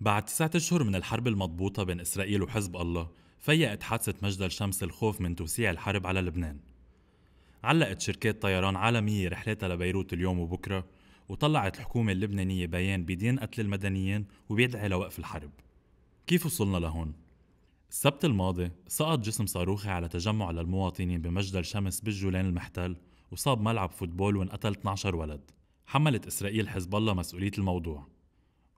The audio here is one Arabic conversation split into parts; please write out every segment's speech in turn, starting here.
بعد تسعة أشهر من الحرب المضبوطة بين إسرائيل وحزب الله فيقت حادثة مجدل شمس الخوف من توسيع الحرب على لبنان علقت شركات طيران عالمية رحلاتها لبيروت اليوم وبكرة وطلعت الحكومة اللبنانية بيان بدين قتل المدنيين وبيدعي لوقف الحرب كيف وصلنا لهون؟ السبت الماضي سقط جسم صاروخي على تجمع للمواطنين بمجدل شمس بالجولان المحتل وصاب ملعب فوتبول وانقتل 12 ولد حملت إسرائيل حزب الله مسؤولية الموضوع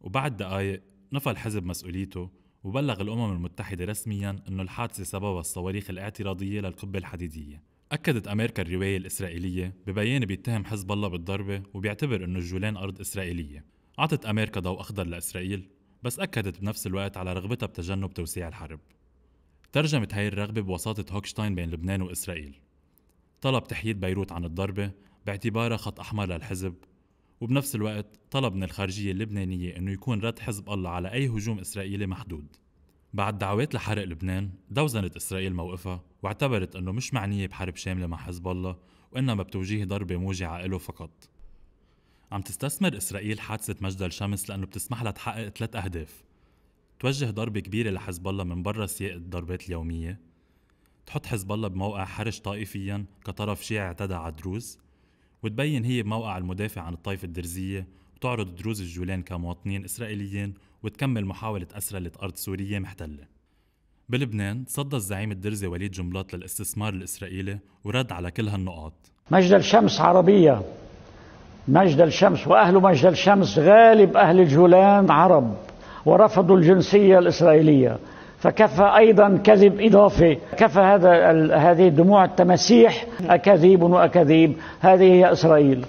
وبعد دقايق نفى الحزب مسؤوليته وبلغ الأمم المتحدة رسميا أنه الحادثة سببها الصواريخ الاعتراضية للقبة الحديدية أكدت أمريكا الرواية الإسرائيلية ببيان بيتهم حزب الله بالضربة وبيعتبر أنه الجولان أرض إسرائيلية أعطت أمريكا ضوء أخضر لإسرائيل بس أكدت بنفس الوقت على رغبتها بتجنب توسيع الحرب ترجمت هاي الرغبة بوساطة هوكشتاين بين لبنان وإسرائيل طلب تحييد بيروت عن الضربة باعتبارها خط أحمر للحزب وبنفس الوقت طلب من الخارجية اللبنانية أنه يكون رد حزب الله على أي هجوم إسرائيلي محدود بعد دعوات لحرق لبنان دوزنت إسرائيل موقفها واعتبرت أنه مش معنية بحرب شاملة مع حزب الله وإنما بتوجيه ضربة موجعة له فقط عم تستثمر إسرائيل حادثة مجدل شمس لأنه بتسمح لها تحقق ثلاث أهداف توجه ضربة كبيرة لحزب الله من برا سياق الضربات اليومية تحط حزب الله بموقع حرج طائفيا كطرف شيعي اعتدى على الدروز وتبين هي بموقع المدافع عن الطائفة الدرزية وتعرض دروز الجولان كمواطنين إسرائيليين وتكمل محاولة أسرلة أرض سورية محتلة بلبنان تصدى الزعيم الدرزي وليد جملات للاستثمار الإسرائيلي ورد على كل هالنقاط مجد الشمس عربية مجد الشمس وأهل مجد الشمس غالب أهل الجولان عرب ورفضوا الجنسية الإسرائيلية فكفى أيضا كذب إضافي كفى هذا هذه الدموع التماسيح أكاذيب وأكاذيب هذه هي إسرائيل